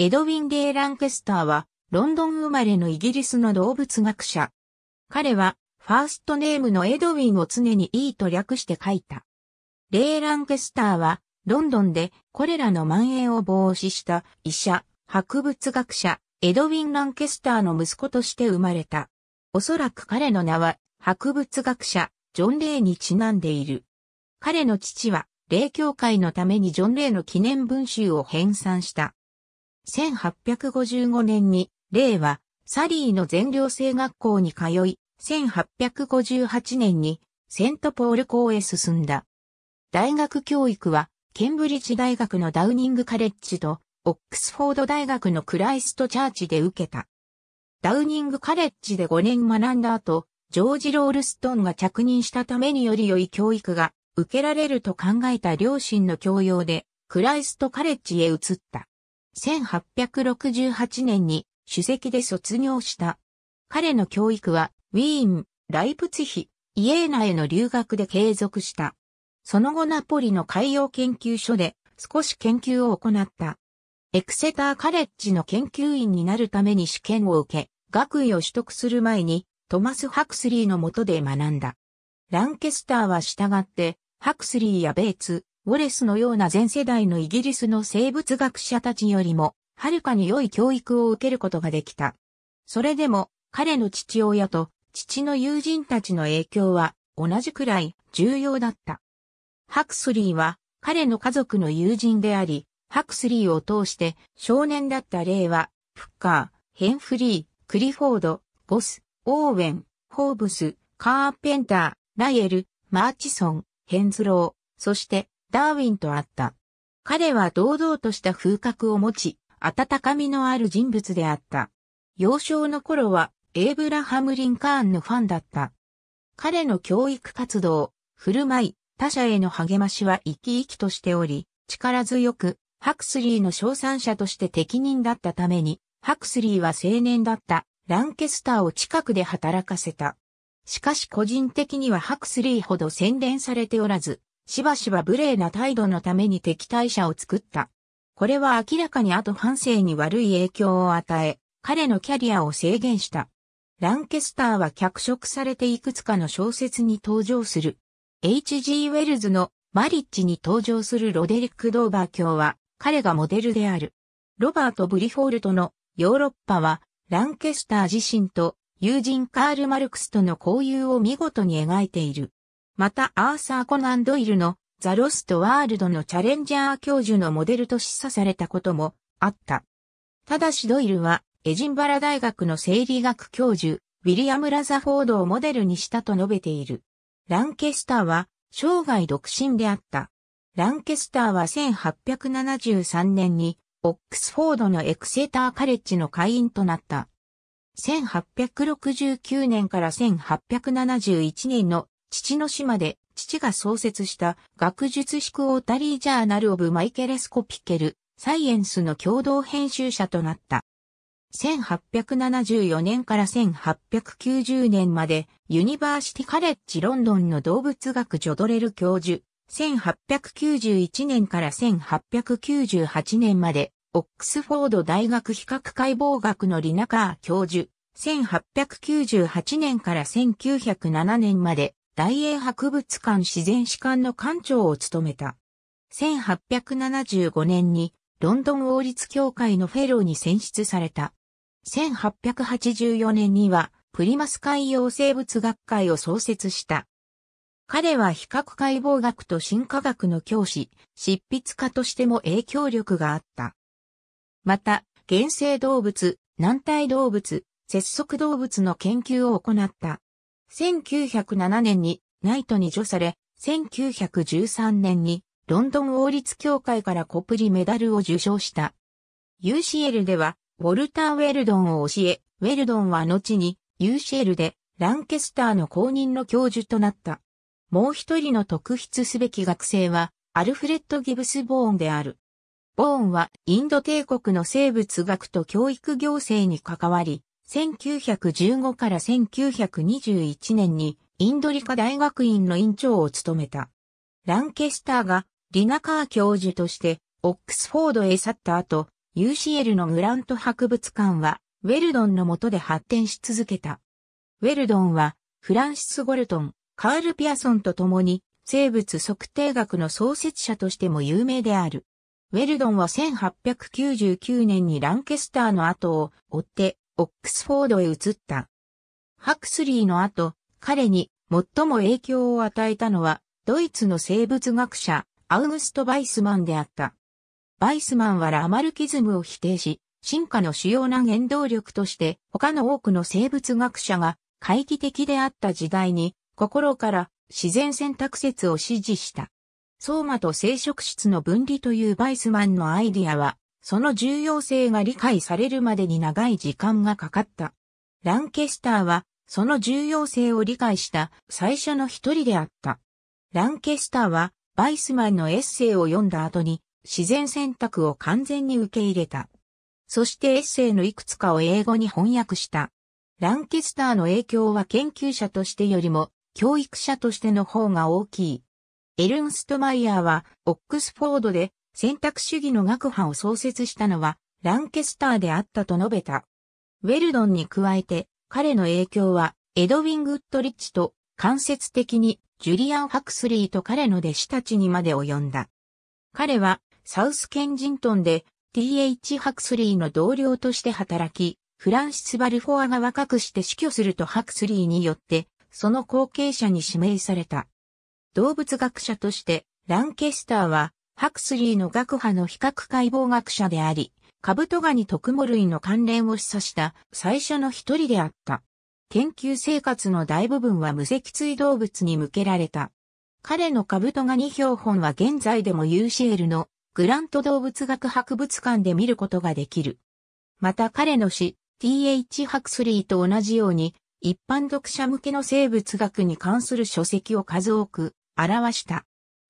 エドウィン・デー・ランケスターは、ロンドン生まれのイギリスの動物学者。彼は、ファーストネームのエドウィンを常に E と略して書いた。デー・ランケスターは、ロンドンでこれらの蔓延を防止した医者、博物学者、エドウィン・ランケスターの息子として生まれた。おそらく彼の名は、博物学者、ジョン・レイにちなんでいる。彼の父は、霊教会のためにジョン・レイの記念文集を編纂した。1855年に、令和、サリーの全寮制学校に通い、1858年にセントポール校へ進んだ。大学教育は、ケンブリッジ大学のダウニングカレッジと、オックスフォード大学のクライストチャーチで受けた。ダウニングカレッジで5年学んだ後、ジョージ・ロールストンが着任したためにより良い教育が受けられると考えた両親の教養で、クライストカレッジへ移った。1868年に主席で卒業した。彼の教育は、ウィーン、ライプツヒ、イエーナへの留学で継続した。その後ナポリの海洋研究所で少し研究を行った。エクセターカレッジの研究員になるために試験を受け、学位を取得する前にトマス・ハクスリーの下で学んだ。ランケスターは従って、ハクスリーやベーツ、ウォレスのような全世代のイギリスの生物学者たちよりも、はるかに良い教育を受けることができた。それでも、彼の父親と父の友人たちの影響は同じくらい重要だった。ハクスリーは彼の家族の友人であり、ハクスリーを通して少年だった例は、フッカー、ヘンフリー、クリフォード、ゴス、オーウェン、ホーブス、カーペンター、ライエル、マーチソン、ヘンズロー、そしてダーウィンと会った。彼は堂々とした風格を持ち、温かみのある人物であった。幼少の頃は、エイブラハム・リンカーンのファンだった。彼の教育活動、振る舞い、他者への励ましは生き生きとしており、力強く、ハクスリーの賞賛者として適任だったために、ハクスリーは青年だったランケスターを近くで働かせた。しかし個人的にはハクスリーほど洗練されておらず、しばしば無礼な態度のために敵対者を作った。これは明らかに後半生に悪い影響を与え、彼のキャリアを制限した。ランケスターは脚色されていくつかの小説に登場する。H.G. ウェルズのマリッジに登場するロデリック・ドーバー卿は彼がモデルである。ロバート・ブリフォールトのヨーロッパはランケスター自身と友人カール・マルクスとの交友を見事に描いている。またアーサー・コナン・ドイルのザ・ロスト・ワールドのチャレンジャー教授のモデルと示唆されたこともあった。ただしドイルはエジンバラ大学の生理学教授、ウィリアム・ラザフォードをモデルにしたと述べている。ランケスターは生涯独身であった。ランケスターは1873年にオックスフォードのエクセーターカレッジの会員となった。1869年から1871年の父の島で父が創設した学術オータリージャーナル・オブ・マイケレスコ・ピケル、サイエンスの共同編集者となった。1874年から1890年までユニバーシティカレッジロンドンの動物学ジョドレル教授、1891年から1898年までオックスフォード大学比較解剖学のリナカー教授、1898年から1907年まで大英博物館自然史館の館長を務めた。1875年にロンドン王立協会のフェローに選出された。1884年にはプリマス海洋生物学会を創設した。彼は比較解剖学と進化学の教師、執筆家としても影響力があった。また、原生動物、軟体動物、節足動物の研究を行った。1907年にナイトに除され、1913年にロンドン王立協会からコプリメダルを受賞した。UCL では、ウォルター・ウェルドンを教え、ウェルドンは後に UCL でランケスターの公認の教授となった。もう一人の特筆すべき学生は、アルフレッド・ギブス・ボーンである。ボーンはインド帝国の生物学と教育行政に関わり、1915から1921年にインド理科大学院の院長を務めた。ランケスターがリナカー教授としてオックスフォードへ去った後、UCL のグラント博物館はウェルドンの下で発展し続けた。ウェルドンはフランシス・ゴルトン、カール・ピアソンと共に生物測定学の創設者としても有名である。ウェルドンは1899年にランケスターの後を追ってオックスフォードへ移った。ハクスリーの後、彼に最も影響を与えたのは、ドイツの生物学者、アウグスト・バイスマンであった。バイスマンはラマルキズムを否定し、進化の主要な原動力として、他の多くの生物学者が懐疑的であった時代に、心から自然選択説を支持した。相馬と生殖質の分離というバイスマンのアイディアは、その重要性が理解されるまでに長い時間がかかった。ランケスターは、その重要性を理解した最初の一人であった。ランケスターは、バイスマンのエッセイを読んだ後に、自然選択を完全に受け入れた。そしてエッセイのいくつかを英語に翻訳した。ランケスターの影響は研究者としてよりも、教育者としての方が大きい。エルンストマイヤーは、オックスフォードで選択主義の学派を創設したのはランケスターであったと述べた。ウェルドンに加えて彼の影響はエドウィン・グッドリッチと間接的にジュリアン・ハクスリーと彼の弟子たちにまで及んだ。彼はサウスケンジントンで TH ハクスリーの同僚として働き、フランシス・バルフォアが若くして死去するとハクスリーによって、その後継者に指名された。動物学者として、ランケスターはハクスリーの学派の比較解剖学者であり、カブトガニ特務類の関連を示唆した最初の一人であった。研究生活の大部分は無脊椎動物に向けられた。彼のカブトガニ標本は現在でも UCL のグラント動物学博物館で見ることができる。また彼の詩、TH ハクスリーと同じように、一般読者向けの生物学に関する書籍を数多く表した。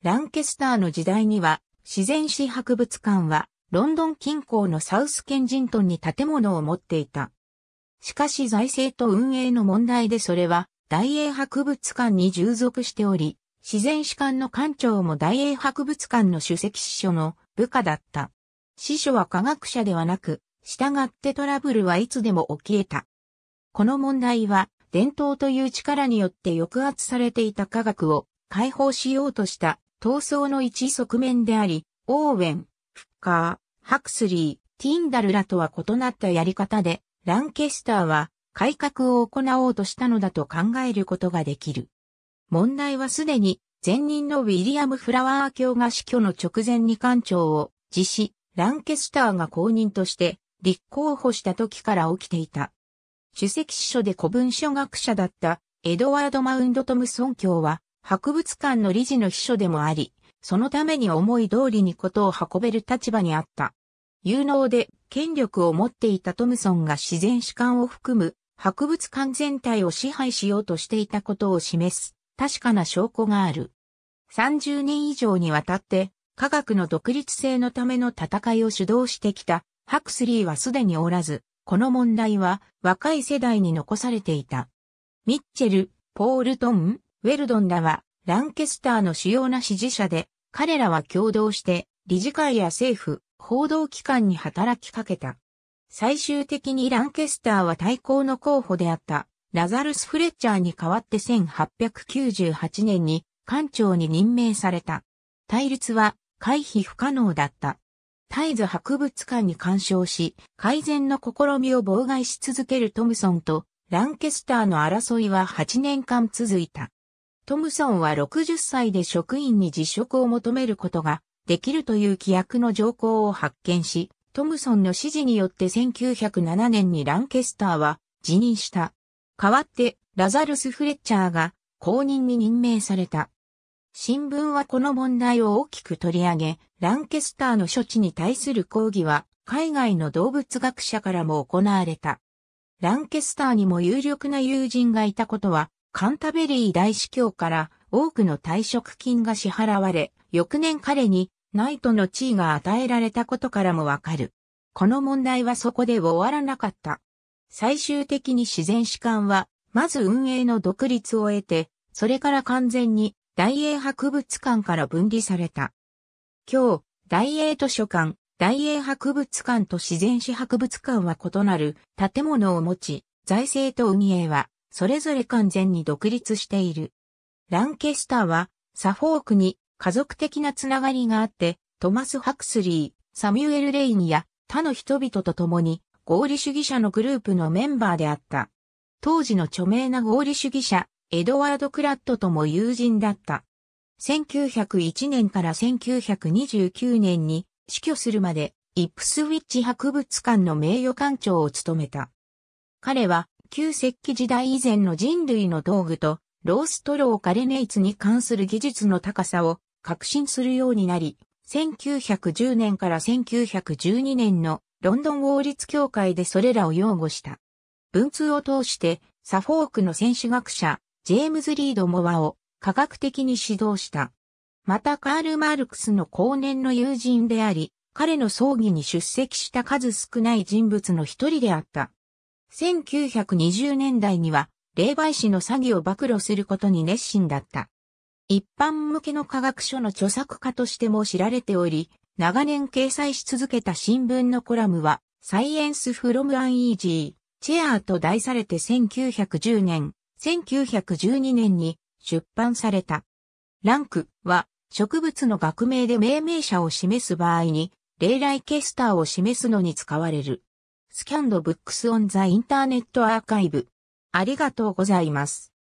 ランケスターの時代には、自然史博物館は、ロンドン近郊のサウスケンジントンに建物を持っていた。しかし財政と運営の問題でそれは、大英博物館に従属しており、自然史館の館長も大英博物館の主席司書の部下だった。司書は科学者ではなく、従ってトラブルはいつでも起き得た。この問題は、伝統という力によって抑圧されていた科学を解放しようとした闘争の一側面であり、オーウェン、フッカー、ハクスリー、ティンダルらとは異なったやり方で、ランケスターは改革を行おうとしたのだと考えることができる。問題はすでに前任のウィリアム・フラワー卿が死去の直前に官庁を辞し、ランケスターが公認として立候補した時から起きていた。主席司書で古文書学者だったエドワード・マウンド・トムソン卿は博物館の理事の秘書でもあり、そのために思い通りにことを運べる立場にあった。有能で権力を持っていたトムソンが自然史観を含む博物館全体を支配しようとしていたことを示す確かな証拠がある。30年以上にわたって科学の独立性のための戦いを主導してきたハクスリーはすでにおらず、この問題は若い世代に残されていた。ミッチェル、ポールトン、ウェルドンらは、ランケスターの主要な支持者で、彼らは共同して、理事会や政府、報道機関に働きかけた。最終的にランケスターは対抗の候補であった、ラザルス・フレッチャーに代わって1898年に、官庁に任命された。対立は、回避不可能だった。絶えず博物館に干渉し、改善の試みを妨害し続けるトムソンと、ランケスターの争いは8年間続いた。トムソンは60歳で職員に辞職を求めることができるという規約の条項を発見し、トムソンの指示によって1907年にランケスターは辞任した。代わって、ラザルス・フレッチャーが後任に任命された。新聞はこの問題を大きく取り上げ、ランケスターの処置に対する抗議は海外の動物学者からも行われた。ランケスターにも有力な友人がいたことはカンタベリー大司教から多くの退職金が支払われ、翌年彼にナイトの地位が与えられたことからもわかる。この問題はそこで終わらなかった。最終的に自然史観は、まず運営の独立を得て、それから完全に大英博物館から分離された。今日、大英図書館、大英博物館と自然史博物館は異なる建物を持ち、財政と運営はそれぞれ完全に独立している。ランケスターは、サフォークに家族的なつながりがあって、トマス・ハクスリー、サミュエル・レインや他の人々と共に合理主義者のグループのメンバーであった。当時の著名な合理主義者、エドワード・クラットとも友人だった。1901年から1929年に死去するまでイップスウィッチ博物館の名誉館長を務めた。彼は旧石器時代以前の人類の道具と、ローストローカレネイツに関する技術の高さを確信するようになり、1910年から1912年のロンドン王立協会でそれらを擁護した。文通を通してサフォークの戦士学者、ジェームズ・リード・モアを科学的に指導した。またカール・マルクスの後年の友人であり、彼の葬儀に出席した数少ない人物の一人であった。1920年代には、霊媒師の詐欺を暴露することに熱心だった。一般向けの科学書の著作家としても知られており、長年掲載し続けた新聞のコラムは、サイエンスフロムアンイージー、チェアーと題されて1910年、1912年に出版された。ランクは植物の学名で命名者を示す場合に、例来ケスターを示すのに使われる。スキャンドブックスオンザインターネットアーカイブ。ありがとうございます。